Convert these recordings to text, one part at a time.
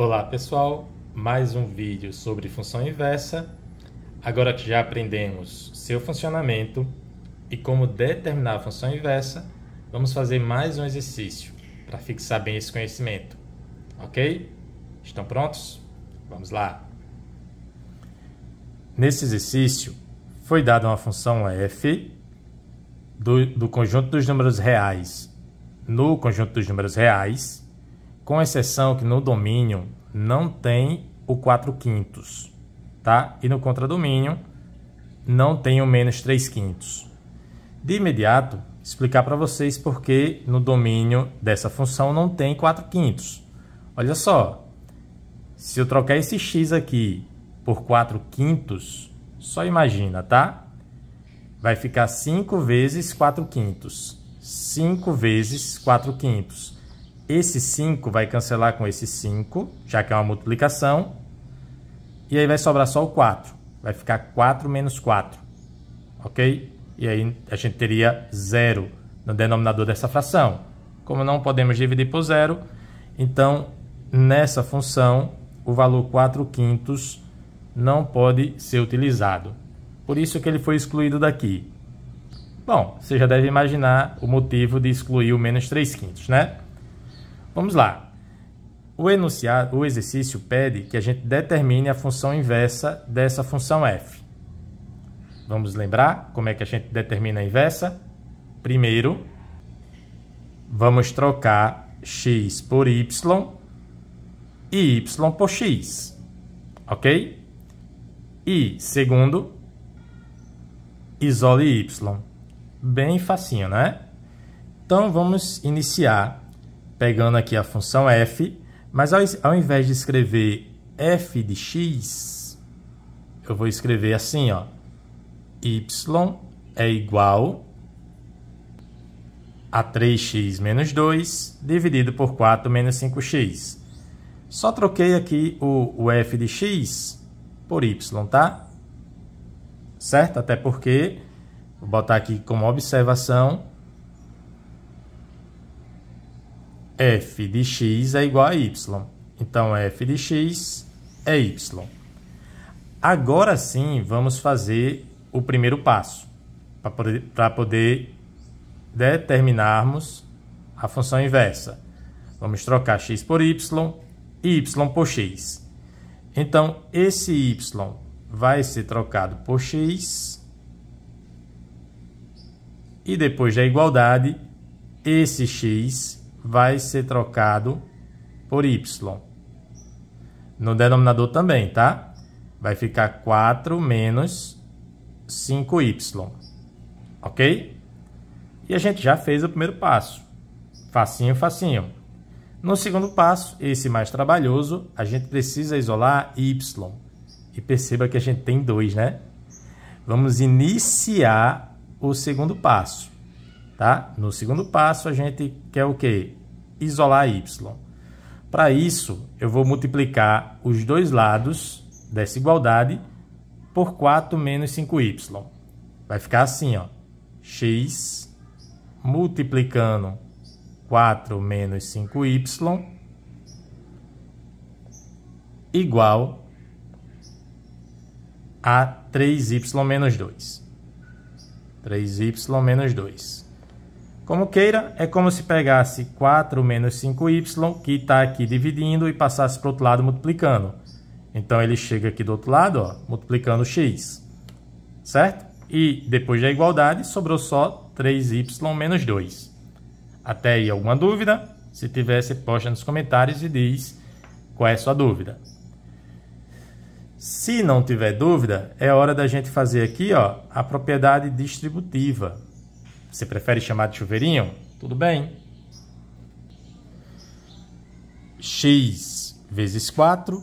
Olá pessoal, mais um vídeo sobre função inversa. Agora que já aprendemos seu funcionamento e como determinar a função inversa, vamos fazer mais um exercício para fixar bem esse conhecimento. Ok? Estão prontos? Vamos lá! Nesse exercício, foi dada uma função f do, do conjunto dos números reais no conjunto dos números reais com exceção que no domínio não tem o 4 quintos, tá? E no contradomínio não tem o menos 3 quintos. De imediato, explicar para vocês por que no domínio dessa função não tem 4 quintos. Olha só, se eu trocar esse x aqui por 4 quintos, só imagina, tá? Vai ficar 5 vezes 4 quintos. 5 vezes 4 quintos. Esse 5 vai cancelar com esse 5, já que é uma multiplicação. E aí vai sobrar só o 4. Vai ficar 4 menos 4, ok? E aí a gente teria 0 no denominador dessa fração. Como não podemos dividir por 0, então nessa função o valor 4 quintos não pode ser utilizado. Por isso que ele foi excluído daqui. Bom, você já deve imaginar o motivo de excluir o menos 3 quintos, né? Vamos lá. O enunciado, o exercício pede que a gente determine a função inversa dessa função f. Vamos lembrar como é que a gente determina a inversa? Primeiro, vamos trocar x por y e y por x, ok? E, segundo, isole y. Bem facinho, não é? Então, vamos iniciar pegando aqui a função f, mas ao, ao invés de escrever f de x, eu vou escrever assim, ó, y é igual a 3x menos 2 dividido por 4 menos 5x. Só troquei aqui o, o f de x por y, tá? Certo? Até porque, vou botar aqui como observação, f de x é igual a y. Então, f de x é y. Agora sim, vamos fazer o primeiro passo para poder, determinarmos a função inversa. Vamos trocar x por y e y por x. Então, esse y vai ser trocado por x. E depois da igualdade, esse x vai ser trocado por y. No denominador também, tá? Vai ficar 4 menos 5y, ok? E a gente já fez o primeiro passo. Facinho, facinho. No segundo passo, esse mais trabalhoso, a gente precisa isolar y. E perceba que a gente tem dois, né? Vamos iniciar o segundo passo, tá? No segundo passo, a gente quer o quê? isolar y. Para isso, eu vou multiplicar os dois lados dessa igualdade por 4 menos 5y. Vai ficar assim, ó, x multiplicando 4 menos 5y igual a 3y menos 2. 3y menos 2. Como queira, é como se pegasse 4 menos 5y, que está aqui dividindo, e passasse para o outro lado multiplicando. Então, ele chega aqui do outro lado, ó, multiplicando x, certo? E depois da igualdade, sobrou só 3y menos 2. Até aí, alguma dúvida? Se tiver, você posta nos comentários e diz qual é a sua dúvida. Se não tiver dúvida, é hora da gente fazer aqui ó, a propriedade distributiva você prefere chamar de chuveirinho, tudo bem. x vezes 4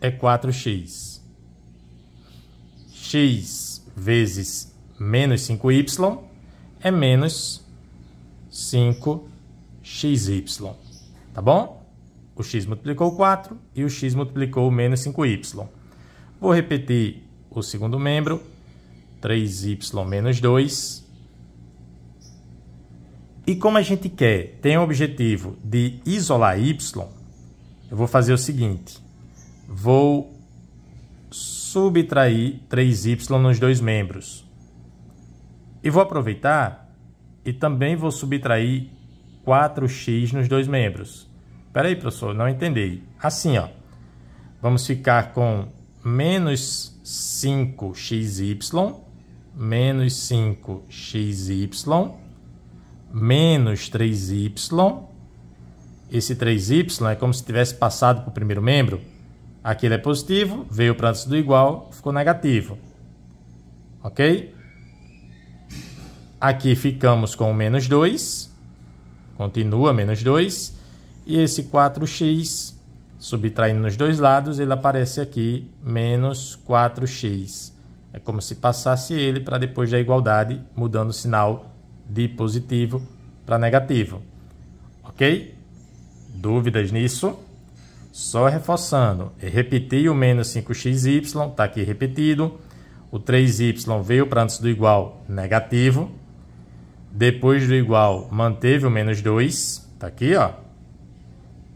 é 4x. x vezes menos 5y é menos 5xy. Tá bom? O x multiplicou 4 e o x multiplicou menos 5y. Vou repetir o segundo membro. 3y menos 2 e como a gente quer, tem o objetivo de isolar Y, eu vou fazer o seguinte. Vou subtrair 3Y nos dois membros. E vou aproveitar e também vou subtrair 4x nos dois membros. Espera aí, professor, não entendi. Assim, ó. Vamos ficar com menos 5xy, menos 5xy, menos 3y. Esse 3y é como se tivesse passado para o primeiro membro. Aqui ele é positivo, veio para antes do igual, ficou negativo. Ok? Aqui ficamos com o menos 2. Continua menos 2. E esse 4x, subtraindo nos dois lados, ele aparece aqui, menos 4x. É como se passasse ele para depois da igualdade, mudando o sinal de positivo para negativo. Ok? Dúvidas nisso? Só reforçando, repeti o menos 5xy, está aqui repetido. O 3y veio para antes do igual, negativo. Depois do igual, manteve o menos 2, está aqui, ó.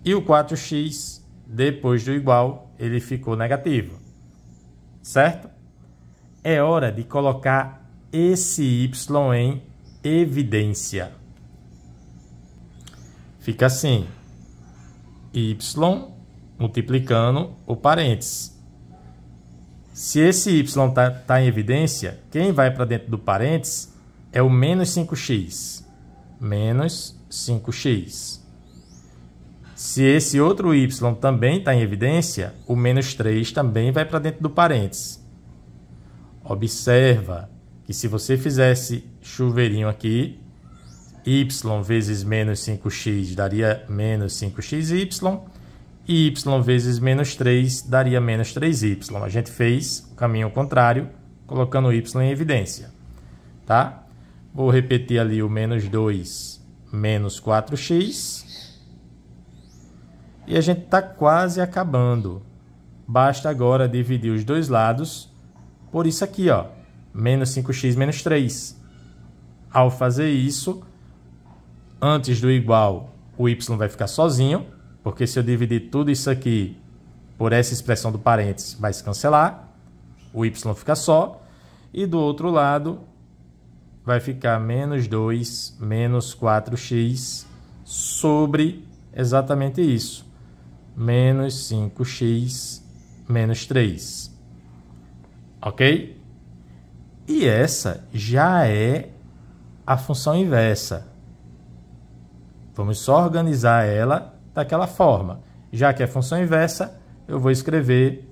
E o 4x, depois do igual, ele ficou negativo, certo? É hora de colocar esse y em evidência. Fica assim: y multiplicando o parênteses. Se esse y está tá em evidência, quem vai para dentro do parênteses é o menos 5x. Menos 5x. Se esse outro y também está em evidência, o menos 3 também vai para dentro do parênteses. Observa que se você fizesse chuveirinho aqui, y vezes menos 5x daria menos 5xy, e y vezes menos 3 daria menos 3y. A gente fez o caminho contrário, colocando y em evidência. Tá? Vou repetir ali o menos 2 menos 4x. E a gente está quase acabando. Basta agora dividir os dois lados por isso aqui, ó menos 5x menos 3. Ao fazer isso, antes do igual, o y vai ficar sozinho, porque se eu dividir tudo isso aqui por essa expressão do parênteses, vai se cancelar, o y fica só, e do outro lado vai ficar menos 2 menos 4x sobre exatamente isso, menos 5x menos 3. Ok? E essa já é a função inversa. Vamos só organizar ela daquela forma. Já que é função inversa, eu vou escrever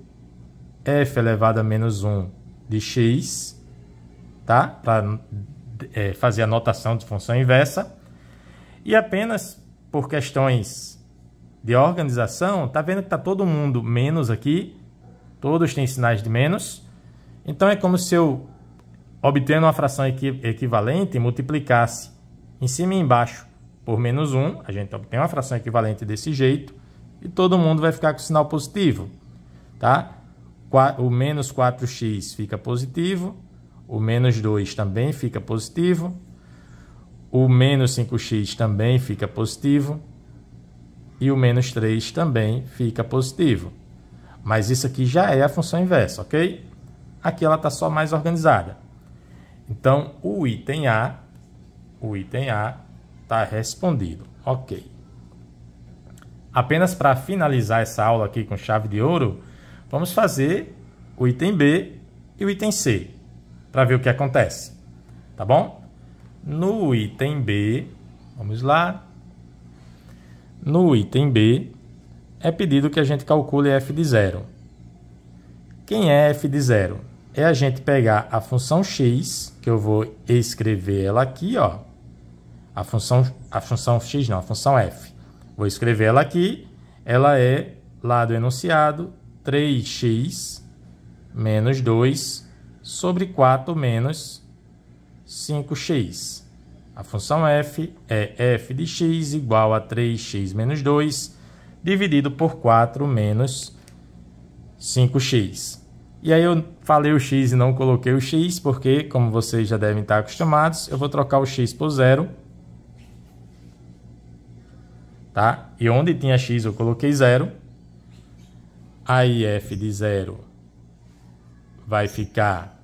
f elevado a menos 1 de x, tá? para é, fazer a notação de função inversa. E apenas por questões de organização, tá vendo que está todo mundo menos aqui, todos têm sinais de menos. Então é como se eu obtendo uma fração equi equivalente, multiplicasse em cima e embaixo por menos 1, a gente obtém uma fração equivalente desse jeito, e todo mundo vai ficar com sinal positivo, tá? O menos 4x fica positivo, o menos 2 também fica positivo, o menos 5x também fica positivo, e o menos 3 também fica positivo. Mas isso aqui já é a função inversa, ok? Aqui ela está só mais organizada. Então, o item A, o item A está respondido. Ok. Apenas para finalizar essa aula aqui com chave de ouro, vamos fazer o item B e o item C para ver o que acontece, tá bom? No item B, vamos lá. No item B, é pedido que a gente calcule f de zero. Quem é f de zero? é a gente pegar a função x, que eu vou escrever ela aqui, ó. A função, a função x não, a função f. Vou escrever ela aqui. Ela é, lá do enunciado, 3x menos 2 sobre 4 menos 5x. A função f é f de x igual a 3x menos 2 dividido por 4 menos 5x. E aí eu falei o x e não coloquei o x, porque, como vocês já devem estar acostumados, eu vou trocar o x por zero. Tá? E onde tinha x eu coloquei zero. Aí f de zero vai ficar,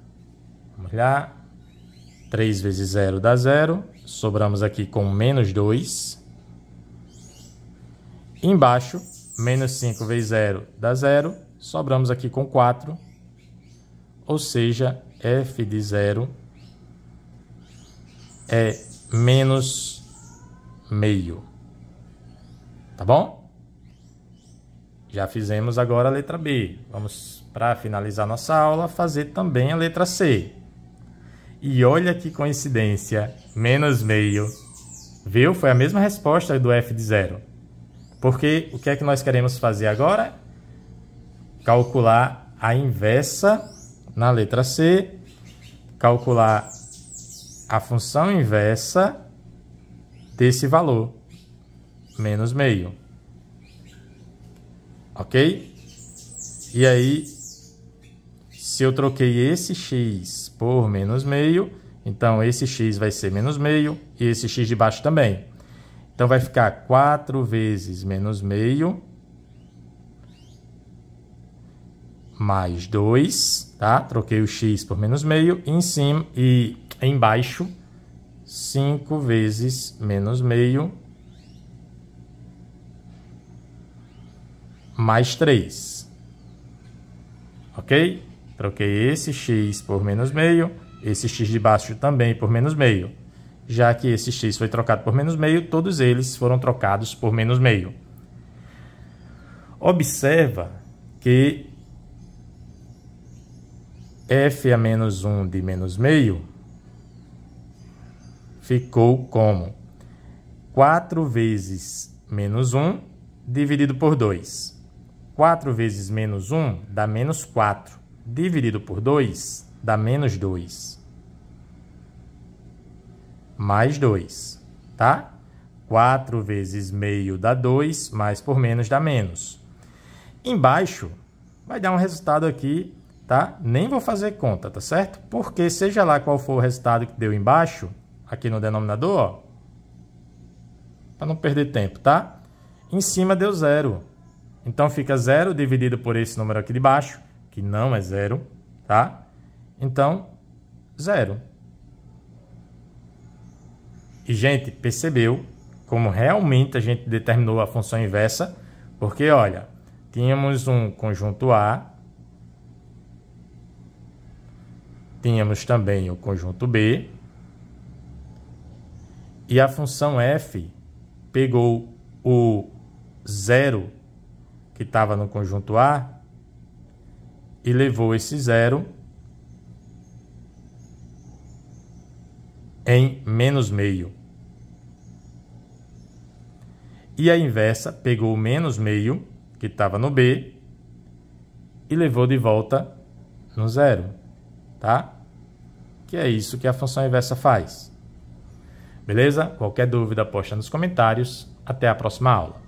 vamos lá, 3 vezes zero dá zero. Sobramos aqui com menos 2. Embaixo, menos 5 vezes zero dá zero. Sobramos aqui com 4 ou seja, f de zero é menos meio. Tá bom? Já fizemos agora a letra B. Vamos, para finalizar nossa aula, fazer também a letra C. E olha que coincidência, menos meio. Viu? Foi a mesma resposta do f de zero. Porque o que é que nós queremos fazer agora? Calcular a inversa na letra C, calcular a função inversa desse valor, menos meio. Ok? E aí, se eu troquei esse x por menos meio, então esse x vai ser menos meio e esse x de baixo também. Então vai ficar 4 vezes menos meio mais 2, tá? Troquei o x por menos meio, em cima e embaixo, 5 vezes menos meio, mais 3. Ok? Troquei esse x por menos meio, esse x de baixo também por menos meio. Já que esse x foi trocado por menos meio, todos eles foram trocados por menos meio. Observa que f a menos 1 de menos meio ficou como 4 vezes menos 1 dividido por 2. 4 vezes menos 1 dá menos 4, dividido por 2 dá menos 2. Mais 2, tá? 4 vezes meio dá 2, mais por menos dá menos. Embaixo, vai dar um resultado aqui tá? Nem vou fazer conta, tá certo? Porque seja lá qual for o resultado que deu embaixo, aqui no denominador, ó, para não perder tempo, tá? Em cima deu zero. Então fica zero dividido por esse número aqui de baixo, que não é zero, tá? Então, zero. E, gente, percebeu como realmente a gente determinou a função inversa? Porque, olha, tínhamos um conjunto A Tínhamos também o conjunto B. E a função f pegou o zero que estava no conjunto A e levou esse zero em menos meio. E a inversa pegou o menos meio, que estava no B, e levou de volta no zero, tá? que é isso que a função inversa faz. Beleza? Qualquer dúvida, posta nos comentários. Até a próxima aula.